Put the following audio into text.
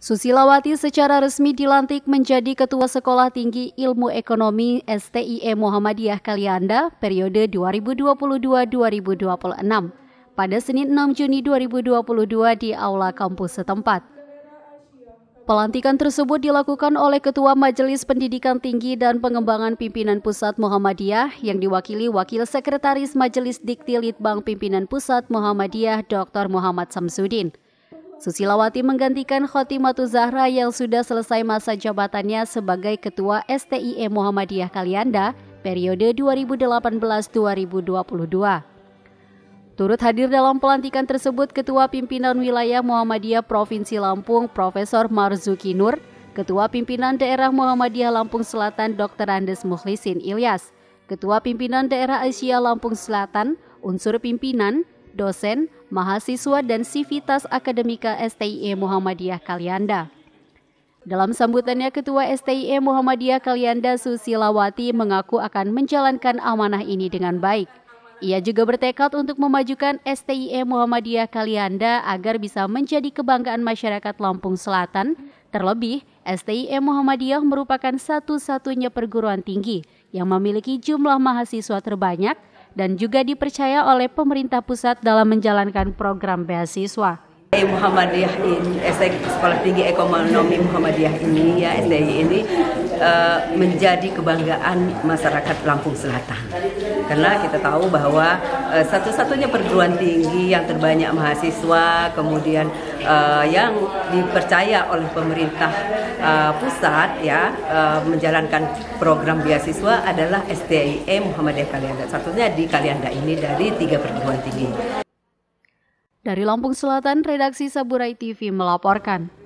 Susilawati secara resmi dilantik menjadi Ketua Sekolah Tinggi Ilmu Ekonomi STIE Muhammadiyah Kalianda periode 2022-2026 pada Senin 6 Juni 2022 di Aula Kampus setempat. Pelantikan tersebut dilakukan oleh Ketua Majelis Pendidikan Tinggi dan Pengembangan Pimpinan Pusat Muhammadiyah yang diwakili Wakil Sekretaris Majelis Dikti Litbang Pimpinan Pusat Muhammadiyah Dr. Muhammad Samsudin. Susilawati menggantikan Khotimatu Zahra yang sudah selesai masa jabatannya sebagai Ketua STIE Muhammadiyah Kalianda periode 2018-2022. Turut hadir dalam pelantikan tersebut Ketua Pimpinan Wilayah Muhammadiyah Provinsi Lampung Profesor Marzuki Nur, Ketua Pimpinan Daerah Muhammadiyah Lampung Selatan Dr. Andes Mukhlisin Ilyas, Ketua Pimpinan Daerah Asia Lampung Selatan, unsur pimpinan, dosen, mahasiswa dan Sivitas Akademika STIE Muhammadiyah Kalianda. Dalam sambutannya, Ketua STIE Muhammadiyah Kalianda Susilawati mengaku akan menjalankan amanah ini dengan baik. Ia juga bertekad untuk memajukan STIE Muhammadiyah Kalianda agar bisa menjadi kebanggaan masyarakat Lampung Selatan. Terlebih, STIE Muhammadiyah merupakan satu-satunya perguruan tinggi yang memiliki jumlah mahasiswa terbanyak dan juga dipercaya oleh pemerintah pusat dalam menjalankan program beasiswa. STI Muhammadiyah ini, STI Sekolah Tinggi Ekonomi Muhammadiyah ini ya STI ini uh, menjadi kebanggaan masyarakat Lampung Selatan. Karena kita tahu bahwa uh, satu-satunya perguruan tinggi yang terbanyak mahasiswa, kemudian uh, yang dipercaya oleh pemerintah uh, pusat ya uh, menjalankan program beasiswa adalah STI e Muhammadiyah Kalianda. Satunya di Kalianda ini dari tiga perguruan tinggi. Dari Lampung Selatan, redaksi Saburai TV melaporkan.